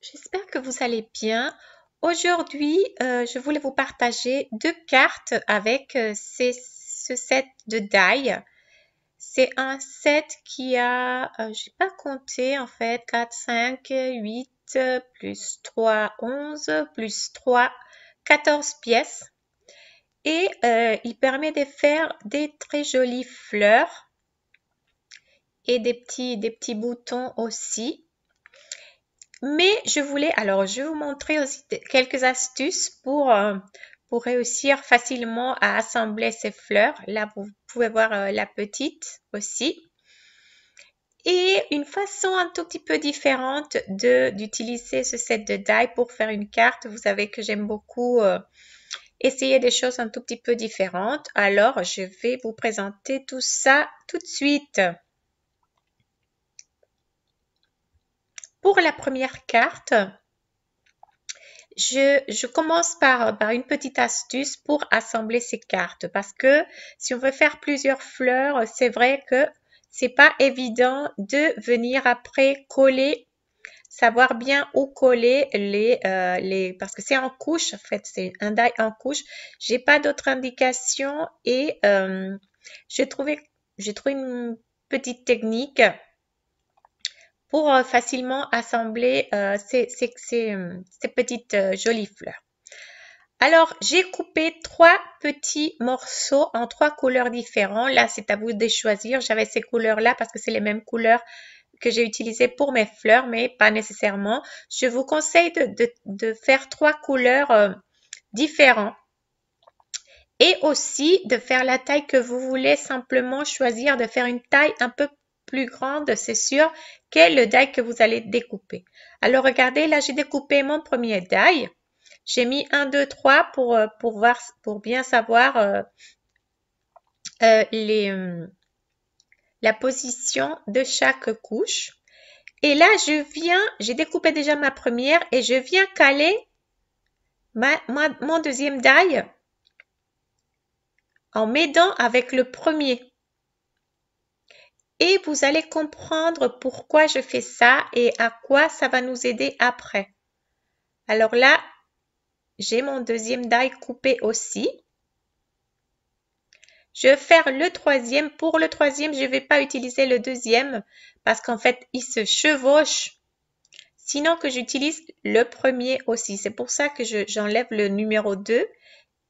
j'espère que vous allez bien. Aujourd'hui, euh, je voulais vous partager deux cartes avec euh, ces, ce set de die. C'est un set qui a, euh, j'ai pas compté en fait, 4, 5, 8, plus 3, 11, plus 3, 14 pièces. Et euh, il permet de faire des très jolies fleurs et des petits, des petits boutons aussi. Mais je voulais, alors je vais vous montrer aussi quelques astuces pour, euh, pour réussir facilement à assembler ces fleurs. Là, vous pouvez voir euh, la petite aussi. Et une façon un tout petit peu différente d'utiliser ce set de die pour faire une carte. Vous savez que j'aime beaucoup euh, essayer des choses un tout petit peu différentes. Alors, je vais vous présenter tout ça tout de suite. Pour la première carte, je, commence par, une petite astuce pour assembler ces cartes parce que si on veut faire plusieurs fleurs, c'est vrai que c'est pas évident de venir après coller, savoir bien où coller les, euh, parce que c'est en couche en fait, c'est un die en couche. J'ai pas d'autres indications et euh, j'ai trouvé j'ai trouvé une petite technique pour euh, facilement assembler euh, ces, petites euh, jolies fleurs. Alors, j'ai coupé trois petits morceaux en trois couleurs différentes. Là, c'est à vous de choisir. J'avais ces couleurs-là parce que c'est les mêmes couleurs que j'ai utilisées pour mes fleurs, mais pas nécessairement. Je vous conseille de, faire trois couleurs différents différentes et aussi de faire la taille que vous voulez. Simplement choisir de faire une taille un peu plus grande, c'est sûr, qu'est le die que vous allez découper. Alors regardez, là j'ai découpé mon premier die. J'ai mis 1, 2, 3 pour, euh, pour, voir, pour bien savoir euh, euh, les, la position de chaque couche. Et là, je viens, j'ai découpé déjà ma première et je viens caler ma, mon deuxième die en m'aidant avec le premier et vous allez comprendre pourquoi je fais ça et à quoi ça va nous aider après. Alors là, j'ai mon deuxième die coupé aussi. Je vais faire le troisième. Pour le troisième, je ne vais pas utiliser le deuxième parce qu'en fait, il se chevauche. Sinon que j'utilise le premier aussi. C'est pour ça que j'enlève le numéro 2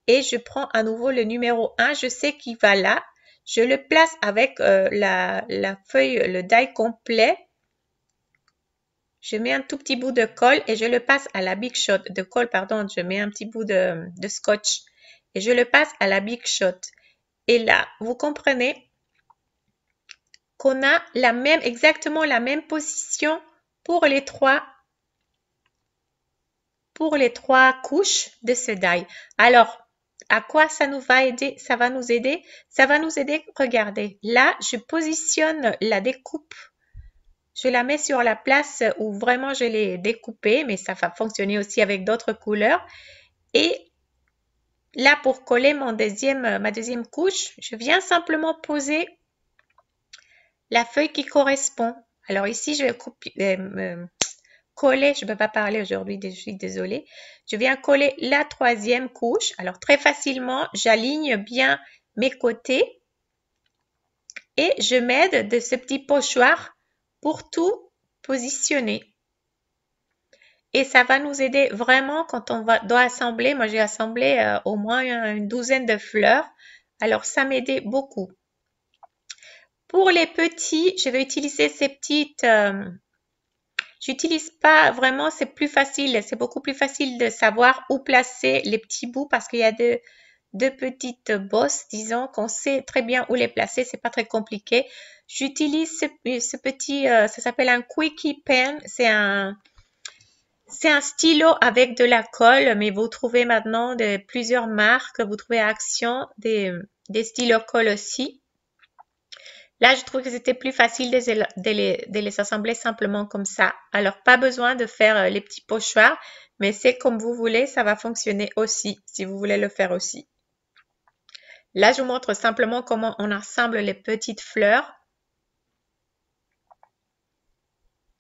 et je prends à nouveau le numéro 1. Je sais qu'il va là je le place avec euh, la, feuille, le die complet. Je mets un tout petit bout de colle et je le passe à la Big Shot. De colle, pardon, je mets un petit bout de, de scotch. Et je le passe à la Big Shot. Et là, vous comprenez qu'on a la même, exactement la même position pour les trois pour les trois couches de ce die. Alors, à quoi ça nous va aider? Ça va nous aider? Ça va nous aider, regardez. Là, je positionne la découpe. Je la mets sur la place où vraiment je l'ai découpée, mais ça va fonctionner aussi avec d'autres couleurs. Et là, pour coller mon deuxième, ma deuxième couche, je viens simplement poser la feuille qui correspond. Alors ici, je vais couper, euh, euh, coller, je ne peux pas parler aujourd'hui, je suis désolée, je viens coller la troisième couche. Alors très facilement, j'aligne bien mes côtés et je m'aide de ce petit pochoir pour tout positionner. Et ça va nous aider vraiment quand on va, doit assembler. Moi, j'ai assemblé euh, au moins une douzaine de fleurs. Alors, ça m'aidait beaucoup. Pour les petits, je vais utiliser ces petites... Euh, J'utilise pas vraiment, c'est plus facile, c'est beaucoup plus facile de savoir où placer les petits bouts parce qu'il y a deux, petites bosses, disons, qu'on sait très bien où les placer, c'est pas très compliqué. J'utilise ce, euh, petit, euh, ça s'appelle un Quickie Pen, c'est un, c'est un stylo avec de la colle, mais vous trouvez maintenant de plusieurs marques, vous trouvez Action des, des stylos colle aussi. Là, je trouve que c'était plus facile de les, assembler simplement comme ça. Alors, pas besoin de faire euh, les petits pochoirs, mais c'est comme vous voulez, ça va fonctionner aussi, si vous voulez le faire aussi. Là, je vous montre simplement comment on assemble les petites fleurs.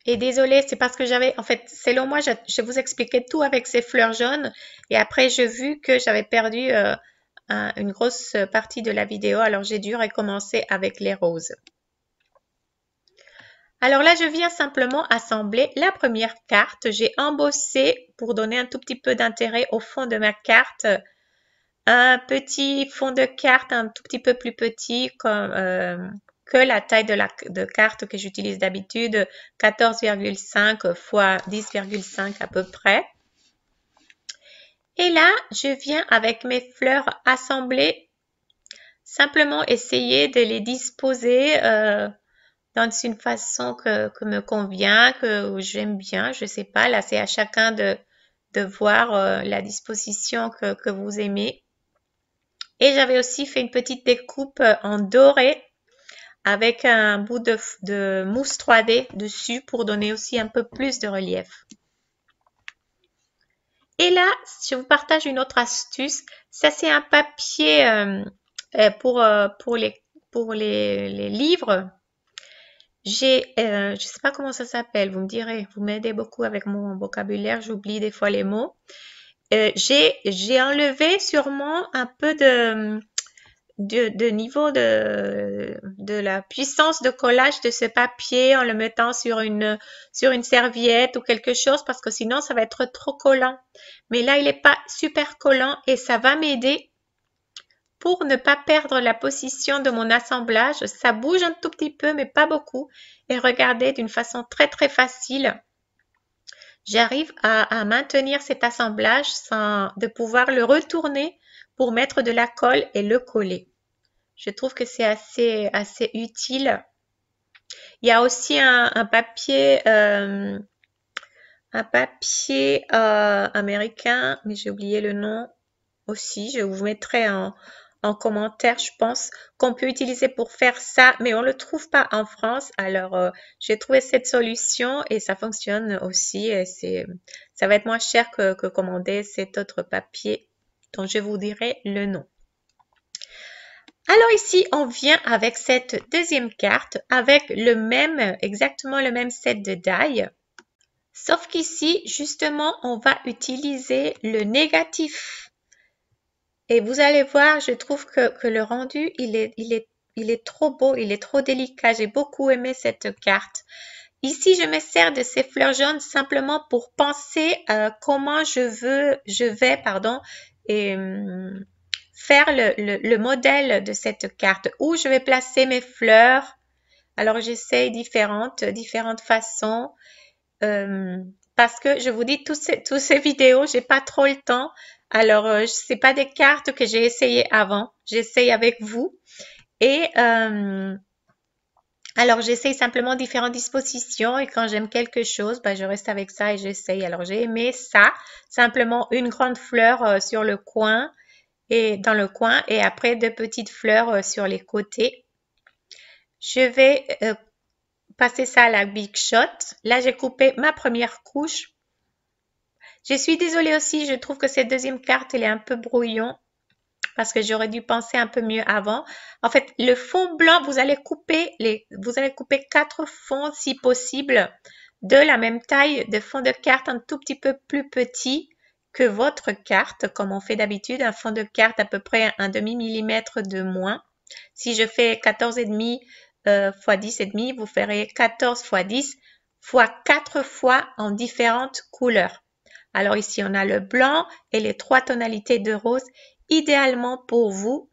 Et désolé, c'est parce que j'avais, en fait, selon moi, je, vous expliquais tout avec ces fleurs jaunes. Et après, j'ai vu que j'avais perdu euh, une grosse partie de la vidéo, alors j'ai dû recommencer avec les roses. Alors là, je viens simplement assembler la première carte. J'ai embossé, pour donner un tout petit peu d'intérêt au fond de ma carte, un petit fond de carte un tout petit peu plus petit comme, euh, que la taille de la de carte que j'utilise d'habitude, 14,5 x 10,5 à peu près. Et là, je viens avec mes fleurs assemblées, simplement essayer de les disposer euh, dans une façon que, me convient, que j'aime bien. Je ne sais pas, là, c'est à chacun de, voir euh, la disposition que, vous aimez. Et j'avais aussi fait une petite découpe euh, en doré avec un bout de, de mousse 3D dessus pour donner aussi un peu plus de relief. Et là, je vous partage une autre astuce. Ça, c'est un papier euh, euh, pour, euh, pour, les, pour les, les livres. J'ai, je ne sais pas comment ça s'appelle, vous me direz, vous m'aidez beaucoup avec mon vocabulaire, j'oublie des fois les mots. j'ai, enlevé sûrement un peu de, de, niveau de, de la puissance de collage de ce papier en le mettant sur une, sur une serviette ou quelque chose parce que sinon ça va être trop collant. Mais là, il n'est pas super collant et ça va m'aider pour ne pas perdre la position de mon assemblage. Ça bouge un tout petit peu, mais pas beaucoup. Et regardez, d'une façon très très facile, j'arrive à, à, maintenir cet assemblage sans de pouvoir le retourner pour mettre de la colle et le coller. Je trouve que c'est assez, utile. Il y a aussi un, papier, euh, euh, américain, mais j'ai oublié le nom aussi. Je vous mettrai en, commentaire, je pense, qu'on peut utiliser pour faire ça, mais on ne le trouve pas en France. Alors, euh, j'ai trouvé cette solution et ça fonctionne aussi. ça va être moins cher que, que commander cet autre papier dont je vous dirai le nom. Alors ici, on vient avec cette deuxième carte avec le même, exactement le même set de die. Sauf qu'ici, justement, on va utiliser le négatif. Et vous allez voir, je trouve que, le rendu, il est, il, est, il est trop beau, il est trop délicat. J'ai beaucoup aimé cette carte. Ici, je me sers de ces fleurs jaunes simplement pour penser euh, comment je veux, je vais, pardon, et mm, faire le, le, modèle de cette carte où je vais placer mes fleurs. Alors j'essaye différentes, différentes façons euh, parce que je vous dis toutes ces, toutes ces vidéos, j'ai pas trop le temps. Alors euh, c'est pas des cartes que j'ai essayé avant, j'essaye avec vous et euh, alors, j'essaye simplement différentes dispositions et quand j'aime quelque chose, bah, je reste avec ça et j'essaye. Alors, j'ai aimé ça, simplement une grande fleur euh, sur le coin et dans le coin et après deux petites fleurs euh, sur les côtés. Je vais euh, passer ça à la Big Shot. Là, j'ai coupé ma première couche. Je suis désolée aussi, je trouve que cette deuxième carte, elle est un peu brouillon parce que j'aurais dû penser un peu mieux avant. En fait, le fond blanc, vous allez couper les, vous allez couper quatre fonds si possible de la même taille de fond de carte un tout petit peu plus petit que votre carte, comme on fait d'habitude, un fond de carte à peu près un demi millimètre de moins. Si je fais 14,5 euh, fois 10,5, vous ferez 14 x 10 fois 4 fois en différentes couleurs. Alors ici, on a le blanc et les trois tonalités de rose idéalement pour vous.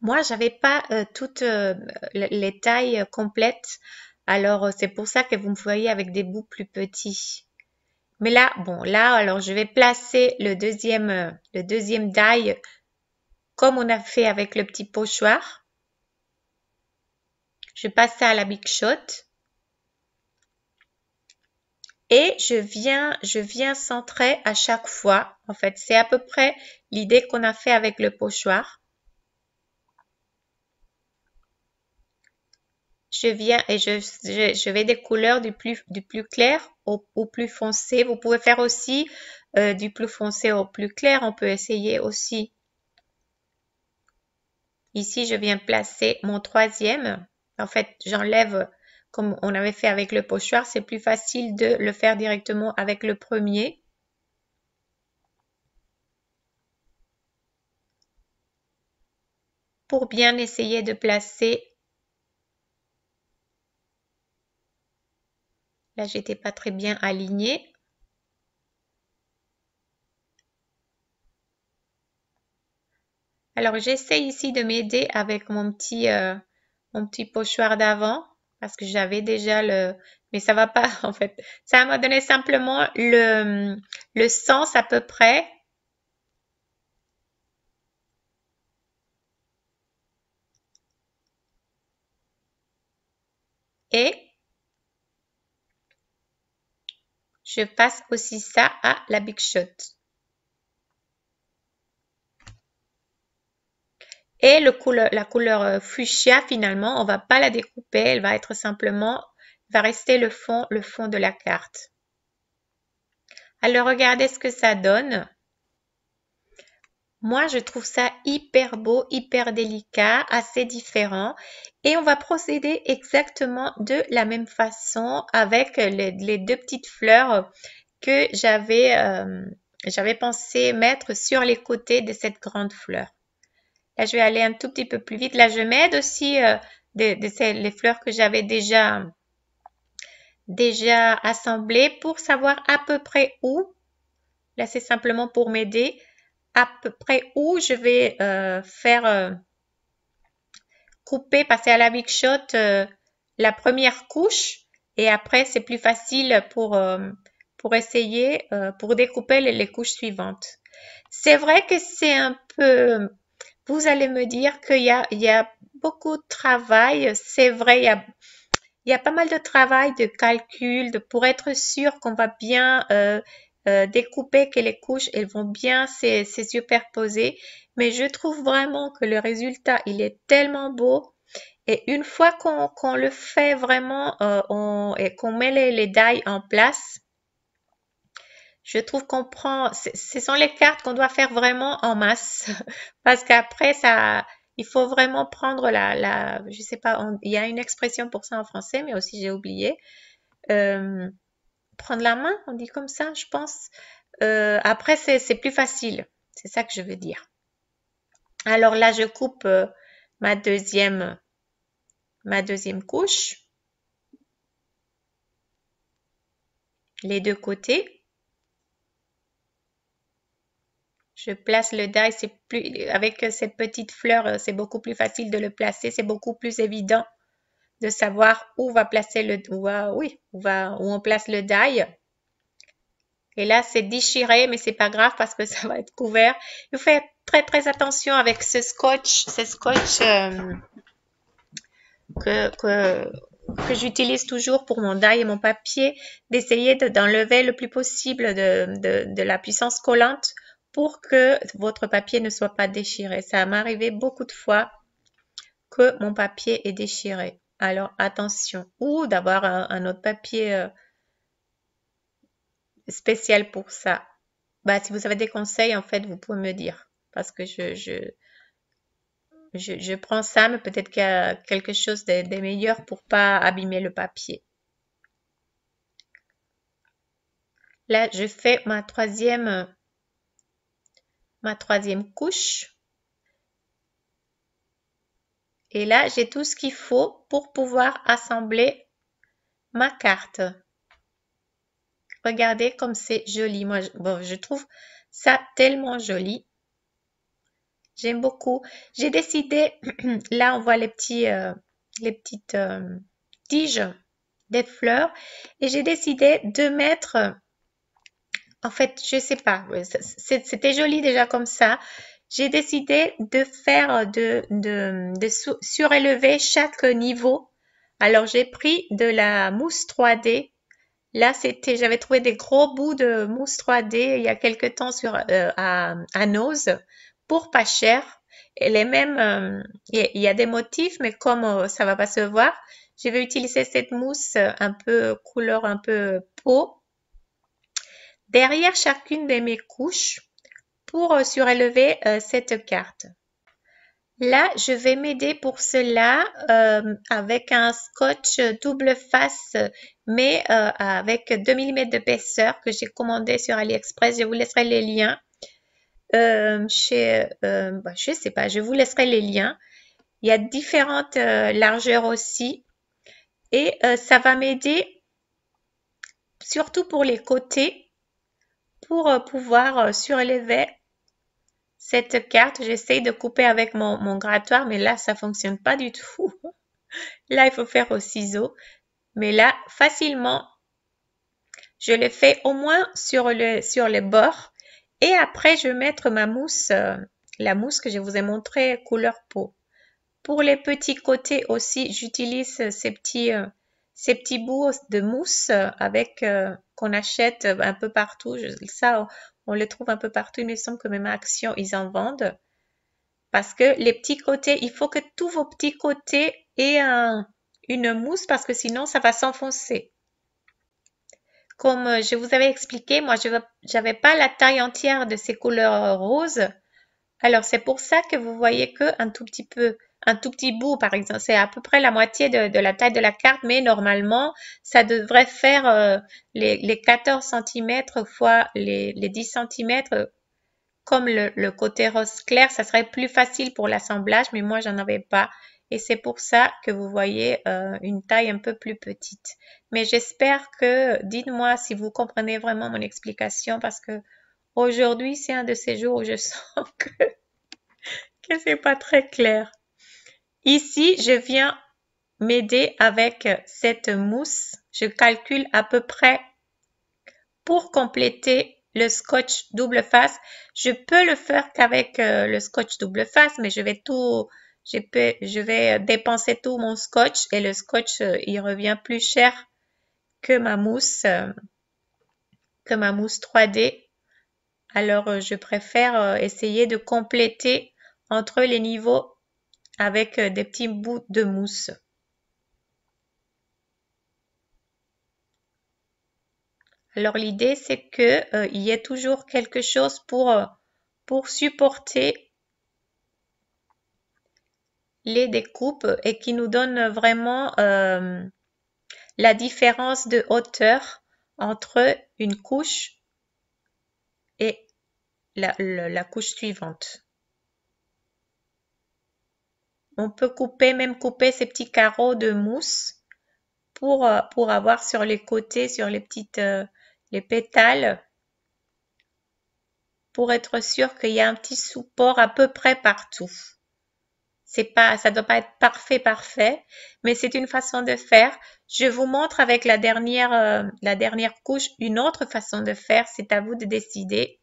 Moi, je n'avais pas euh, toutes euh, les tailles euh, complètes, alors c'est pour ça que vous me voyez avec des bouts plus petits. Mais là, bon, là, alors je vais placer le deuxième, le deuxième die comme on a fait avec le petit pochoir. Je passe ça à la big shot et je viens, je viens centrer à chaque fois. En fait, c'est à peu près l'idée qu'on a fait avec le pochoir. Je viens et je, vais des couleurs du plus, clair au, plus foncé. Vous pouvez faire aussi euh, du plus foncé au plus clair. On peut essayer aussi. Ici, je viens placer mon troisième. En fait, j'enlève comme on avait fait avec le pochoir, c'est plus facile de le faire directement avec le premier. Pour bien essayer de placer. Là, j'étais pas très bien alignée. Alors, j'essaie ici de m'aider avec mon petit, euh, mon petit pochoir d'avant parce que j'avais déjà le, mais ça va pas en fait. Ça m'a donné simplement le, le sens à peu près. Et je passe aussi ça à la big shot. Et le la couleur euh, fuchsia, finalement, on va pas la découper, elle va être simplement, va rester le fond, le fond de la carte. Alors, regardez ce que ça donne. Moi, je trouve ça hyper beau, hyper délicat, assez différent. Et on va procéder exactement de la même façon avec les, deux petites fleurs que j'avais euh, j'avais pensé mettre sur les côtés de cette grande fleur. Là, je vais aller un tout petit peu plus vite. Là, je m'aide aussi euh, de, ces, les fleurs que j'avais déjà, déjà assemblées pour savoir à peu près où. Là, c'est simplement pour m'aider. À peu près où je vais euh, faire euh, couper, passer à la big shot la première couche. Et après, c'est plus facile pour, pour essayer, pour découper les, les couches suivantes. C'est vrai que c'est un peu vous allez me dire qu'il y a, il y beaucoup de travail. C'est vrai, il y a pas mal de travail, de calcul, de, pour être sûr qu'on va bien euh, euh, découper, que les couches elles vont bien se, superposer. Mais je trouve vraiment que le résultat, il est tellement beau. Et une fois qu'on le fait vraiment euh, et qu'on met les, les dailles en place, je trouve qu'on prend, ce sont les cartes qu'on doit faire vraiment en masse parce qu'après ça, il faut vraiment prendre la, la je sais pas, il y a une expression pour ça en français, mais aussi j'ai oublié. Euh, prendre la main, on dit comme ça, je pense. Euh, après, c'est plus facile. C'est ça que je veux dire. Alors là, je coupe euh, ma deuxième, ma deuxième couche. Les deux côtés. je place le die, c'est plus avec cette petite fleur, euh, c'est beaucoup plus facile de le placer, c'est beaucoup plus évident de savoir où va placer le où oui, où va où on place le die. Et là, c'est déchiré, mais c'est pas grave parce que ça va être couvert. Il faut faire très très attention avec ce scotch, ce scotch euh, que, que j'utilise toujours pour mon die et mon papier, d'essayer d'enlever le plus possible de, de la puissance collante pour que votre papier ne soit pas déchiré. Ça m'est arrivé beaucoup de fois que mon papier est déchiré. Alors attention, ou d'avoir un, autre papier euh, spécial pour ça. Bah, si vous avez des conseils, en fait, vous pouvez me dire. Parce que je, je, prends ça, mais peut-être qu'il y a quelque chose de, meilleur pour pas abîmer le papier. Là, je fais ma troisième ma troisième couche. Et là, j'ai tout ce qu'il faut pour pouvoir assembler ma carte. Regardez comme c'est joli. Moi, je, trouve ça tellement joli. J'aime beaucoup. J'ai décidé, là on voit les, petits, euh, les petites euh, tiges des fleurs. Et j'ai décidé de mettre en fait, je sais pas. C'était joli déjà comme ça. J'ai décidé de faire de, surélever chaque niveau. Alors j'ai pris de la mousse 3D. Là, c'était, j'avais trouvé des gros bouts de mousse 3D il y a quelque temps sur euh, à, Nose pour pas cher. Et les mêmes, euh, il y, a des motifs, mais comme euh, ça va pas se voir, je vais utiliser cette mousse un peu couleur un peu peau derrière chacune de mes couches pour euh, surélever euh, cette carte. Là, je vais m'aider pour cela euh, avec un scotch double face, mais avec 2 mm d'épaisseur que j'ai commandé sur AliExpress. Je vous laisserai les liens. Euh, chez, bah, je sais pas, je vous laisserai les liens. Il y a différentes largeurs aussi. Et ça va m'aider surtout pour les côtés pour euh, pouvoir euh, surélever cette carte, j'essaie de couper avec mon, grattoir, mais là, ça fonctionne pas du tout. Là, il faut faire au ciseau. Mais là, facilement, je le fais au moins sur le, sur les bords. Et après, je vais mettre ma mousse, euh, la mousse que je vous ai montrée couleur peau. Pour les petits côtés aussi, j'utilise ces petits, ces petits bouts de mousse avec qu'on achète euh, un peu partout. ça, on le trouve un peu partout. Il me semble que même Action, ils en vendent. Parce que les petits côtés, il faut que tous vos petits côtés aient une mousse parce que sinon, ça va s'enfoncer. Comme euh, je vous avais expliqué, moi, je n'avais pas la taille entière de ces couleurs roses. Alors, c'est pour ça que vous voyez que un tout petit peu un tout petit bout, par exemple. C'est à peu près la moitié de, la taille de la carte, mais normalement, ça devrait faire euh, les, 14 cm fois les, 10 cm. Comme le, côté rose clair, ça serait plus facile pour l'assemblage, mais moi, j'en avais pas. Et c'est pour ça que vous voyez euh, une taille un peu plus petite. Mais j'espère que, dites-moi si vous comprenez vraiment mon explication, parce que aujourd'hui, c'est un de ces jours où je sens que, que c'est pas très clair. Ici, je viens m'aider avec cette mousse. Je calcule à peu près pour compléter le scotch double face. Je peux le faire qu'avec euh, le scotch double face, mais je vais tout, je, peux, je vais dépenser tout mon scotch et le scotch, euh, il revient plus cher que ma mousse, euh, que ma mousse 3D. Alors, je préfère essayer de compléter entre les niveaux avec euh, des petits bouts de mousse. Alors l'idée c'est que euh, il y ait toujours quelque chose pour, euh, pour supporter les découpes et qui nous donne vraiment la différence de hauteur entre une couche et la, la couche suivante on peut couper, même couper ces petits carreaux de mousse pour, euh, pour avoir sur les côtés, sur les petites, euh, les pétales, pour être sûr qu'il y a un petit support à peu près partout. C'est pas, ça doit pas être parfait, parfait, mais c'est une façon de faire. Je vous montre avec la dernière, euh, la dernière couche une autre façon de faire. C'est à vous de décider.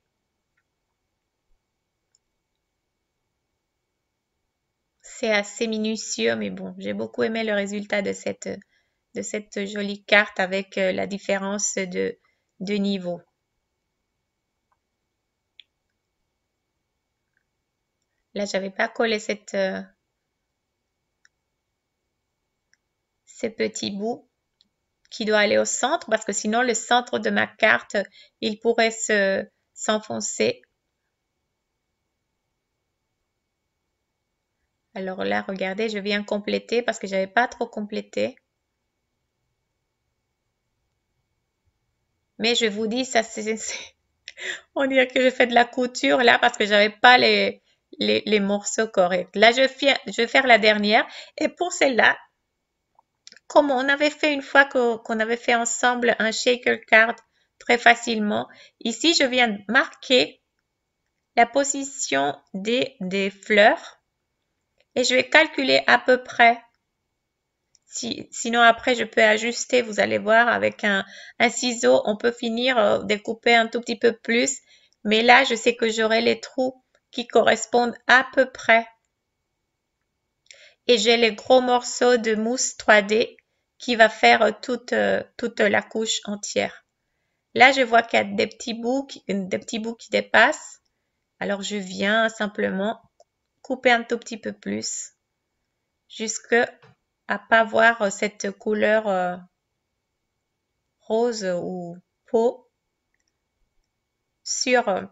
c'est assez minutieux, mais bon, j'ai beaucoup aimé le résultat de cette, de cette jolie carte avec euh, la différence de, de niveau. Là, j'avais pas collé cette, euh, ces petits bouts qui doit aller au centre parce que sinon le centre de ma carte, il pourrait se, s'enfoncer. Alors là, regardez, je viens compléter parce que je n'avais pas trop complété. Mais je vous dis, ça c'est... On dirait que je fais de la couture là parce que j'avais pas les, les, morceaux corrects. Là, je, vais faire la dernière. Et pour celle-là, comme on avait fait une fois qu'on avait fait ensemble un shaker card très facilement, ici, je viens marquer la position des, des fleurs et je vais calculer à peu près. Si, sinon après je peux ajuster, vous allez voir avec un, ciseau on peut finir euh, découper un tout petit peu plus, mais là je sais que j'aurai les trous qui correspondent à peu près. Et j'ai les gros morceaux de mousse 3D qui va faire euh, toute, euh, toute la couche entière. Là je vois qu'il y a des petits bouts des petits bouts qui dépassent, alors je viens simplement couper un tout petit peu plus jusque à pas voir cette couleur euh, rose ou peau sur euh,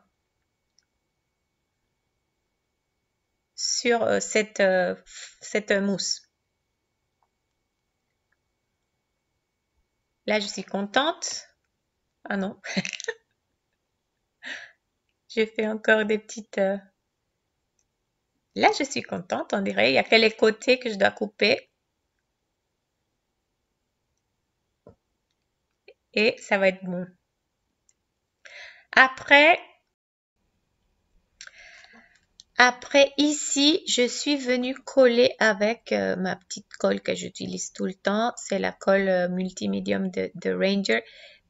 sur euh, cette, cette mousse. Là, je suis contente. Ah non. J'ai fait encore des petites Là, je suis contente, on dirait. Il n'y a que les côtés que je dois couper. Et ça va être bon. Après, après ici, je suis venue coller avec euh, ma petite colle que j'utilise tout le temps. C'est la colle euh, multimédium de, Ranger.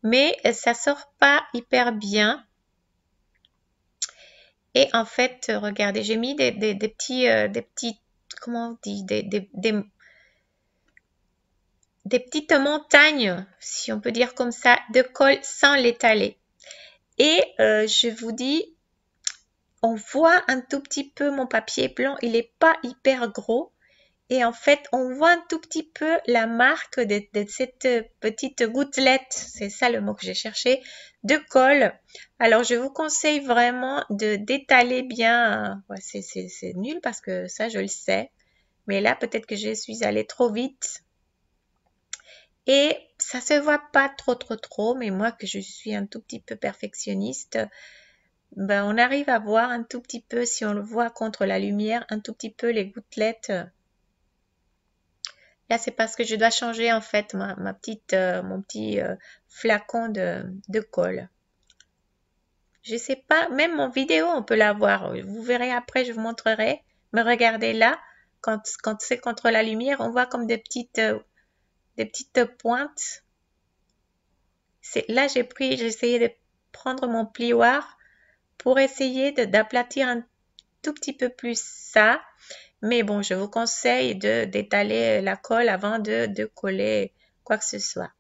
Mais ça euh, ça sort pas hyper bien. Et en fait, euh, regardez, j'ai mis des, petits, euh, des comment des, petites montagnes, si on peut dire comme ça, de colle sans l'étaler. Et euh, je vous dis, on voit un tout petit peu mon papier blanc, il n'est pas hyper gros. Et en fait, on voit un tout petit peu la marque de, cette petite gouttelette, c'est ça le mot que j'ai cherché, de colle. Alors, je vous conseille vraiment de d'étaler bien. c'est nul parce que ça, je le sais. Mais là, peut-être que je suis allée trop vite. Et ça se voit pas trop, trop, trop. Mais moi, que je suis un tout petit peu perfectionniste, ben, on arrive à voir un tout petit peu, si on le voit contre la lumière, un tout petit peu les gouttelettes c'est parce que je dois changer en fait ma, petite, euh, mon petit euh, flacon de, colle. Je sais pas, même mon vidéo, on peut la voir. Vous verrez après, je vous montrerai. Mais regardez là, quand, c'est contre la lumière, on voit comme des petites, euh, des petites pointes. Là, j'ai pris, j'ai essayé de prendre mon plioir pour essayer d'aplatir un tout petit peu plus ça mais bon, je vous conseille de d'étaler euh, la colle avant de, de coller quoi que ce soit.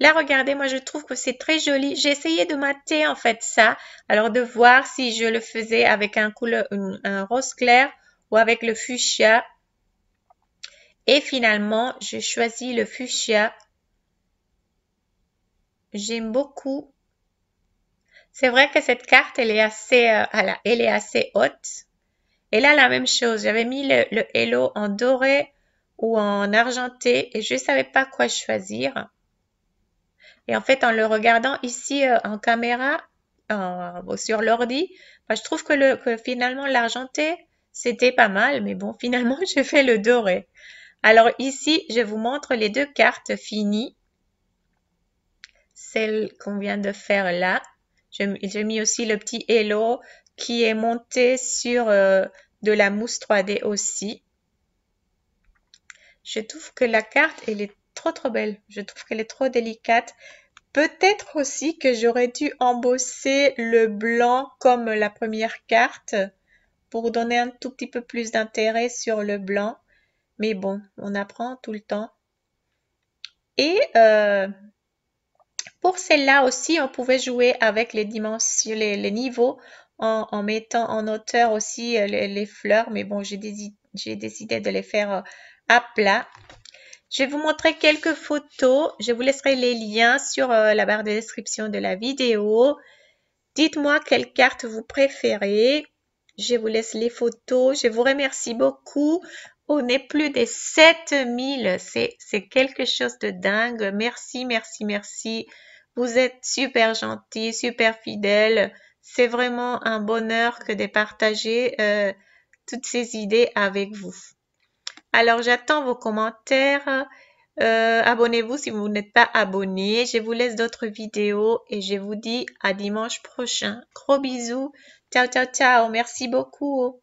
Là, regardez, moi je trouve que c'est très joli. J'ai essayé de mater en fait ça, alors de voir si je le faisais avec un couleur, un, rose clair ou avec le fuchsia. Et finalement, j'ai choisi le fuchsia. J'aime beaucoup. C'est vrai que cette carte, elle est assez, euh, elle est assez haute. Et là, la même chose, j'avais mis le, hello en doré ou en argenté et je ne savais pas quoi choisir. Et en fait, en le regardant ici euh, en caméra, sur l'ordi, bah, je trouve que, finalement l'argenté, c'était pas mal, mais bon, finalement, je fais le doré. Alors ici, je vous montre les deux cartes finies. Celle qu'on vient de faire là. J'ai mis aussi le petit hello qui est monté sur euh, de la mousse 3D aussi. Je trouve que la carte, elle est trop trop belle. Je trouve qu'elle est trop délicate. Peut-être aussi que j'aurais dû embosser le blanc comme la première carte pour donner un tout petit peu plus d'intérêt sur le blanc. Mais bon, on apprend tout le temps. Et euh, pour celle-là aussi, on pouvait jouer avec les dimensions, les niveaux en, mettant en hauteur aussi euh, les, fleurs, mais bon, j'ai décidé, décidé de les faire euh, à plat. Je vais vous montrer quelques photos. Je vous laisserai les liens sur euh, la barre de description de la vidéo. Dites-moi quelle carte vous préférez. Je vous laisse les photos. Je vous remercie beaucoup. On est plus de 7000. C'est quelque chose de dingue. Merci, merci, merci. Vous êtes super gentils, super fidèles. C'est vraiment un bonheur que de partager euh, toutes ces idées avec vous. Alors j'attends vos commentaires. Euh, abonnez-vous si vous n'êtes pas abonné. Je vous laisse d'autres vidéos et je vous dis à dimanche prochain. Gros bisous. Ciao, ciao, ciao. Merci beaucoup.